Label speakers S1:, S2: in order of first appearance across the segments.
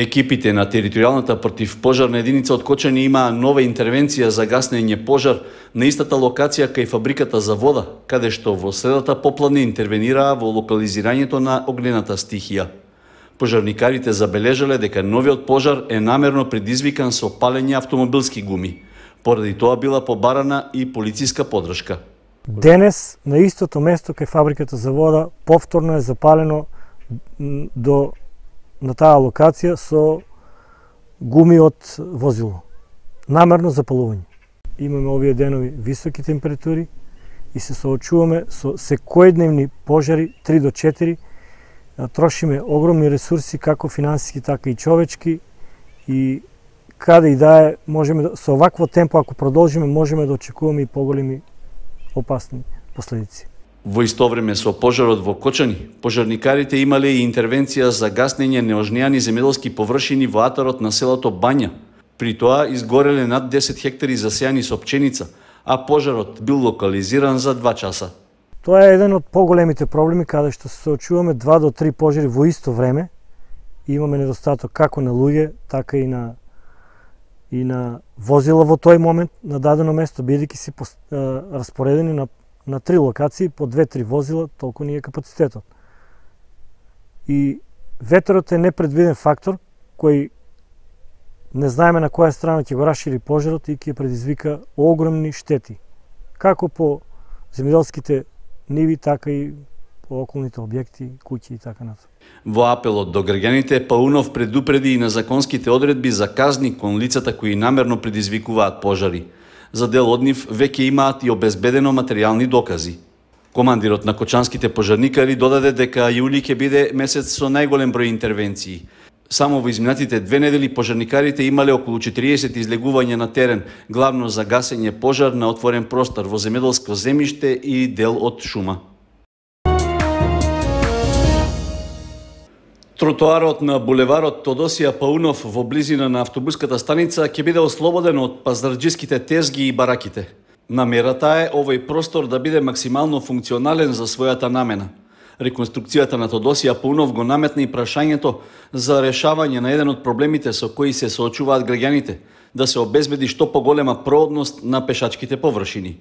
S1: Екипите на територијалната противпожарна единица од Кочани имаа нова интервенција за гаснење пожар на истата локација кај фабриката за вода, каде што во средата попладне интервенираа во локализирањето на огнената стихија. Пожарникарите забележале дека новиот пожар е намерно предизвикан со палење автомобилски гуми. Поради тоа била побарана и полициска подршка.
S2: Денес на истото место кај фабриката за вода повторно е запалено до на таа локација со гуми од возило. Намерно запалување. Имаме овие денови високи температури и се соочуваме со секојдневни пожари 3 до 4. Трошиме огромни ресурси како финансиски, така и човечки и каде и да е, можеме да, со овакво темпо ако продолжиме, можеме да очекуваме и поголеми опасни последици.
S1: Во исто време со пожарот во Кочани, пожарникарите имале и интервенција за гаснење неожнијани земјоделски површини во атарот на селото Бања. При тоа изгореле над 10 хектари засејани со пченица, а пожарот бил локализиран за 2 часа.
S2: Тоа е еден од поголемите проблеми каде што се очуваме 2 до 3 пожари во исто време и имаме недостаток како на луѓе, така и на и на возила во тој момент на дадено место бидејќи се распоредени на на три локации по две-три возила, толку ни е капацитетот. И ветерот е непредвиден фактор кој не знаеме на која страна ќе го расшири пожарот и ќе предизвика огромни штети, како по земјоделските ниви, така и по околните објекти, куќи и така натаму.
S1: Во апелот до граѓаните Паунов предупреди и на законските одредби за казни кон лицата кои намерно предизвикуваат пожари за дел од нив веќе имаат и обезбедено материјални докази. Командирот на кочанските пожарникари додаде дека јули ќе биде месец со најголем број интервенции. Само во изминатите две недели пожарникарите имале околу 40 излегувања на терен, главно за гасење пожар на отворен простор во земеделско земјиште и дел од шума. Тротоарот на булеварот Тодосија Паунов во близина на автобуската станица ќе биде ослободен од пазарджиските тезги и бараките. Намерата е овој простор да биде максимално функционален за својата намена. Реконструкцијата на Тодосија Паунов го наметна и прашањето за решавање на еден од проблемите со кои се соочуваат граѓаните, да се обезбеди што поголема проодност на пешачките површини.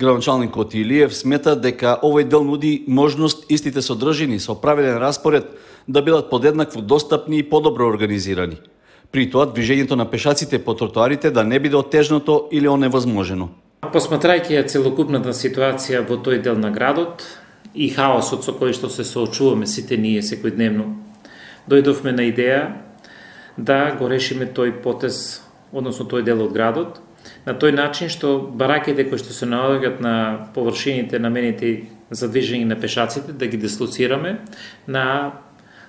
S1: Градоначалникот Илиев смета дека овој дел нуди можност истите содржини со правилен распоред да бидат подеднакво достапни и подобро организирани. При тоа движењето на пешаците по тротоарите да не биде отежното или оневозможено.
S3: Посматрајќи ја целокупната ситуација во тој дел на градот и хаосот со кој што се соочуваме сите ние секојдневно, дојдовме на идеја да го решиме тој потез, односно тој дел од градот, на тој начин што бараките кои што се наоѓаат на површините намените за движење на пешаците да ги дислоцираме на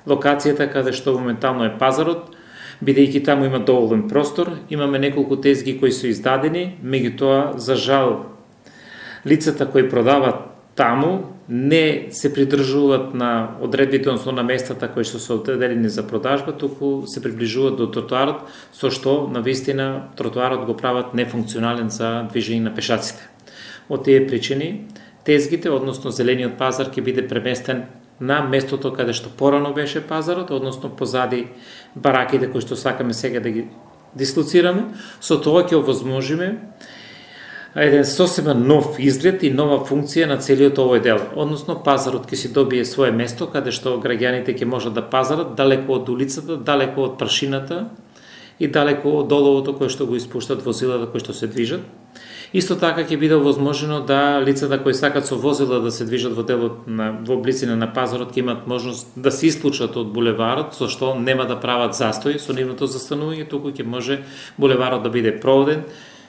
S3: локацијата каде што моментално е пазарот, бидејќи таму има доволен простор, имаме неколку тезги кои се издадени, тоа, за жал лицата кои продаваат таму не се придржуваат на одредбите, односно на местата кои што се одредени за продажба, туку се приближуваат до тротоарот, со што на вистина тротоарот го прават нефункционален за движење на пешаците. Од тие причини тезгите, односно зелениот пазар ќе биде преместен на местото каде што порано беше пазарот, односно позади бараките кои што сакаме сега да ги дислоцираме, со тоа ќе овозможиме еден сосема нов изглед и нова функција на целиот овој дел. Односно, пазарот ќе си добие свое место каде што граѓаните ќе можат да пазарат далеко од улицата, далеко од прашината и далеко од доловото кое што го испуштат возилата кои што се движат. Исто така ќе биде возможно да лицата кои сакат со возила да се движат во делот на во близина на пазарот ќе имат можност да се исклучат од булеварот, со што нема да прават застој со нивното застанување, туку ќе може булеварот да биде проводен,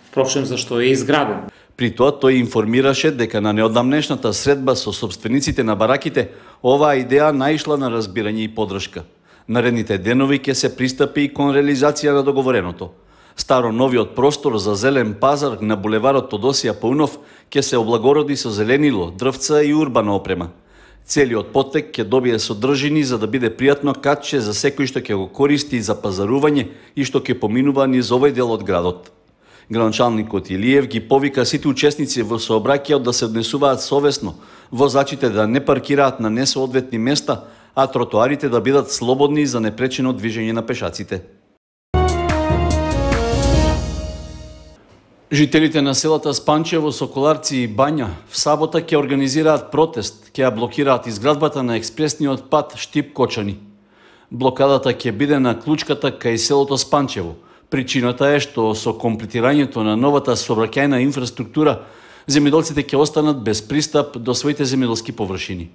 S3: впрочем зашто е изграден.
S1: При тоа тој информираше дека на неодамнешната средба со собствениците на бараките оваа идеја наишла на разбирање и подршка. Наредните денови ќе се пристапи и кон реализација на договореното – Старо-новиот простор за зелен пазар на булеварот Тодосија Паунов ќе се облагороди со зеленило, дрвца и урбана опрема. Целиот потек ќе добие содржини за да биде пријатно каче за секој што ќе го користи за пазарување и што ќе поминува низ овој дел од градот. Граначалникот Илиев ги повика сите учесници во сообраќајот да се однесуваат совесно, возачите да не паркираат на несоодветни места, а тротоарите да бидат слободни за непречено движење на пешаците. Жителите на селата Спанчево, Соколарци и Бања в сабота ќе организираат протест, ќе ја блокираат изградбата на експресниот пат Штип Кочани. Блокадата ќе биде на клучката кај селото Спанчево. Причината е што со комплетирањето на новата сообраќајна инфраструктура, земјоделците ќе останат без пристап до своите земјоделски површини.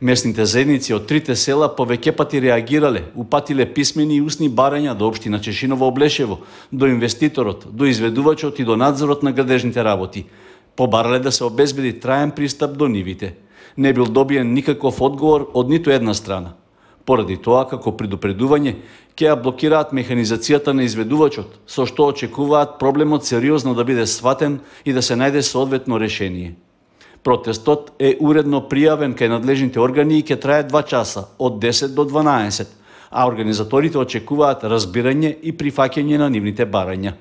S1: Местните заедници од трите села повеќе пати реагирале, упатиле писмени и усни барања до општина Чешиново Облешево, до инвеститорот, до изведувачот и до надзорот на градежните работи. Побарале да се обезбеди траен пристап до нивите. Не бил добиен никаков одговор од ниту една страна. Поради тоа, како предупредување, ќе ја блокираат механизацијата на изведувачот, со што очекуваат проблемот сериозно да биде сватен и да се најде соодветно решение. Протестот е уредно пријавен кај надлежните органи и ќе трае 2 часа, од 10 до 12, а организаторите очекуваат разбирање и прифаќање на нивните барања.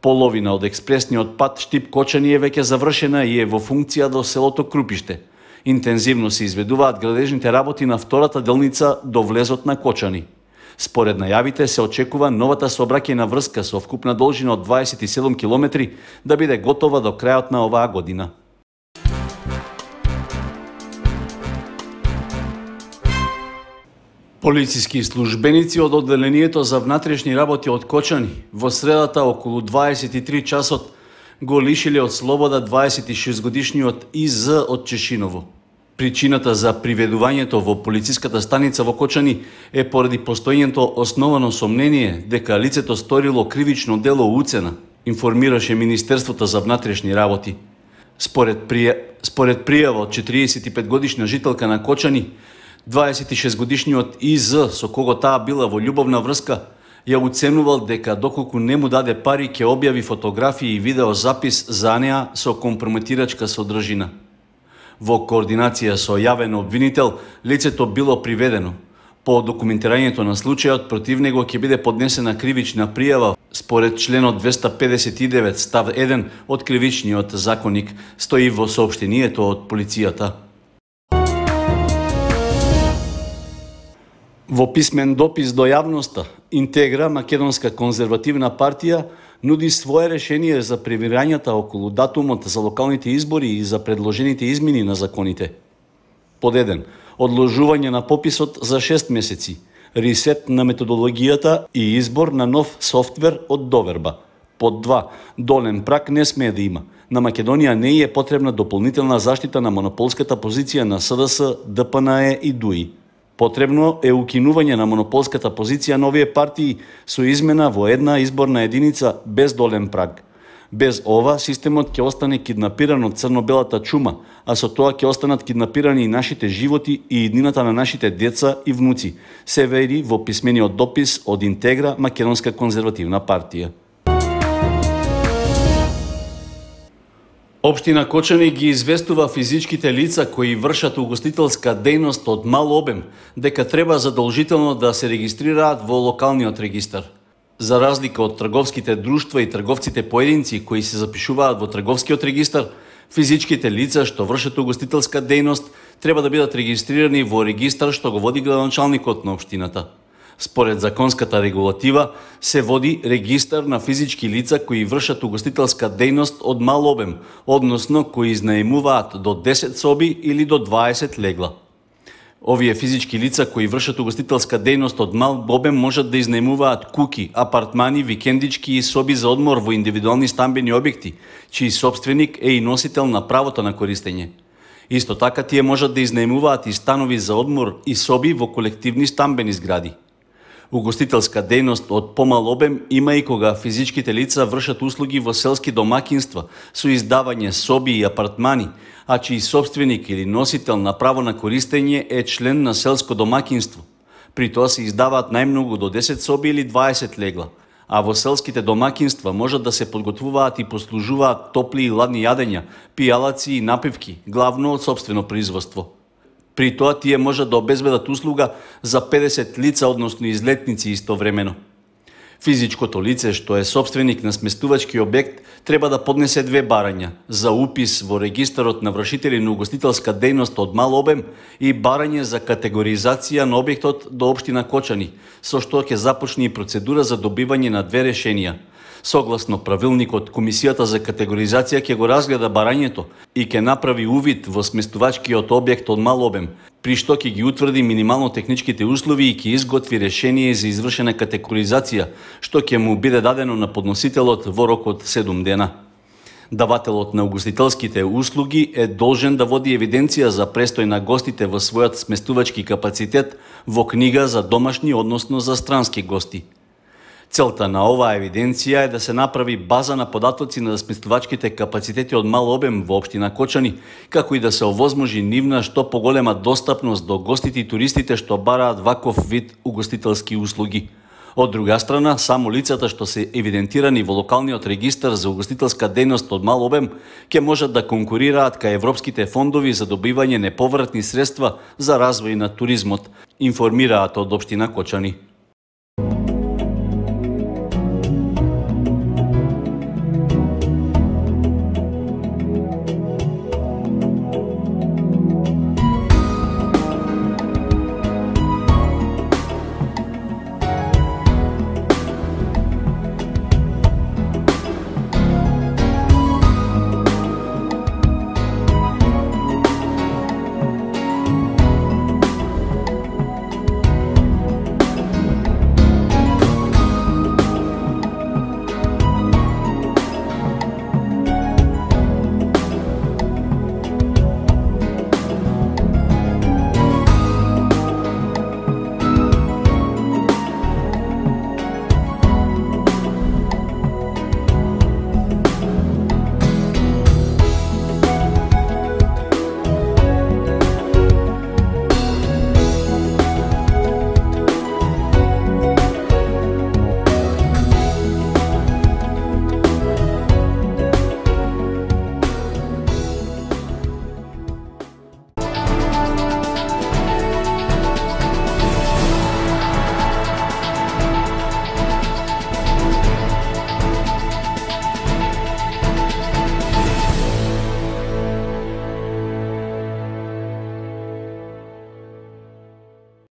S1: Половина од експресниот пат Штип Кочани е веќе завршена и е во функција до селото Крупиште. Интензивно се изведуваат градежните работи на втората делница до влезот на Кочани. Според најавите се очекува новата сообраќајна врска со вкупна должина од 27 километри да биде готова до крајот на оваа година. Полициски службеници од одделението за внатрешни работи од Кочани во средата околу 23 часот го лишиле од слобода 26-годишниот ИЗ од Чешиново. Причината за приведувањето во полициската станица во Кочани е поради постојното основано сомнение дека лицето сторило кривично дело уцена, информираше Министерството за внатрешни работи. Според, прија... Според пријава од 45 годишна жителка на Кочани, 26 годишниот ИЗ со кого таа била во љубовна врска ја уценувал дека доколку не му даде пари ќе објави фотографии и видеозапис за неа со компрометирачка содржина. Во координација со јавен обвинител, лицето било приведено. По документирањето на случајот против него ќе биде поднесена кривична пријава според членот 259 став 1 од кривичниот законник, стои во сообштението од полицијата. Во писмен допис до јавноста, Интегра, Македонска конзервативна партија, нуди свое решение за превирањата околу датумот за локалните избори и за предложените измени на законите. Подеден, одложување на пописот за 6 месеци, ресет на методологијата и избор на нов софтвер од доверба. Под 2, долен прак не смее да има. На Македонија не е потребна дополнителна заштита на монополската позиција на СДС, ДПНЕ и ДУИ. Потребно е укинување на монополската позиција на овие партии со измена во една изборна единица без долен праг. Без ова, системот ќе остане киднапиран од црно-белата чума, а со тоа ќе останат киднапирани и нашите животи и иднината на нашите деца и внуци, се вери во писмениот допис од Интегра Македонска конзервативна партија. Општина Кочани ги известува физичките лица кои вршат угостителска дејност од мал обем, дека треба задолжително да се регистрираат во локалниот регистар. За разлика од трговските друштва и трговците поединци кои се запишуваат во трговскиот регистар, физичките лица што вршат угостителска дејност треба да бидат регистрирани во регистар што го води градоначалникот на општината. Според законската регулатива се води регистар на физички лица кои вршат угостителска дејност од мал обем, односно кои изнаемуваат до 10 соби или до 20 легла. Овие физички лица кои вршат угостителска дејност од мал обем можат да изнаемуваат куки, апартмани, викендички и соби за одмор во индивидуални стамбени објекти, чиј собственик е и носител на правото на користење. Исто така тие можат да изнаемуваат и станови за одмор и соби во колективни стамбени згради. Угостителска дејност од помал обем има и кога физичките лица вршат услуги во селски домакинства со издавање соби и апартмани, а чиј собственик или носител на право на користење е член на селско домакинство. При тоа се издаваат најмногу до 10 соби или 20 легла, а во селските домакинства можат да се подготвуваат и послужуваат топли и ладни јадења, пијалаци и напивки, главно од собствено производство. При тоа тие може да обезбедат услуга за 50 лица, односно излетници истовремено. Физичкото лице, што е собственик на сместувачки обект, треба да поднесе две барања за упис во регистарот на вршители на угостителска дејност од мал обем и барање за категоризација на објектот до општина Кочани, со што ќе започне и процедура за добивање на две решенија – Согласно правилникот, Комисијата за категоризација ќе го разгледа барањето и ќе направи увид во сместувачкиот објект од мал обем, при што ќе ги утврди минимално техничките услови и ќе изготви решение за извршена категоризација, што ќе му биде дадено на подносителот во рокот од 7 дена. Давателот на угостителските услуги е должен да води евиденција за престој на гостите во својот сместувачки капацитет во книга за домашни, односно за странски гости. Целта на оваа евиденција е да се направи база на податоци на смислувачките капацитети од мал обем во општина Кочани, како и да се овозможи нивна што поголема достапност до гостите и туристите што бараат ваков вид угостителски услуги. Од друга страна, само лицата што се евидентирани во локалниот регистар за угостителска дејност од мал обем ќе можат да конкурираат кај европските фондови за добивање неповратни средства за развој на туризмот, информираат од општина Кочани.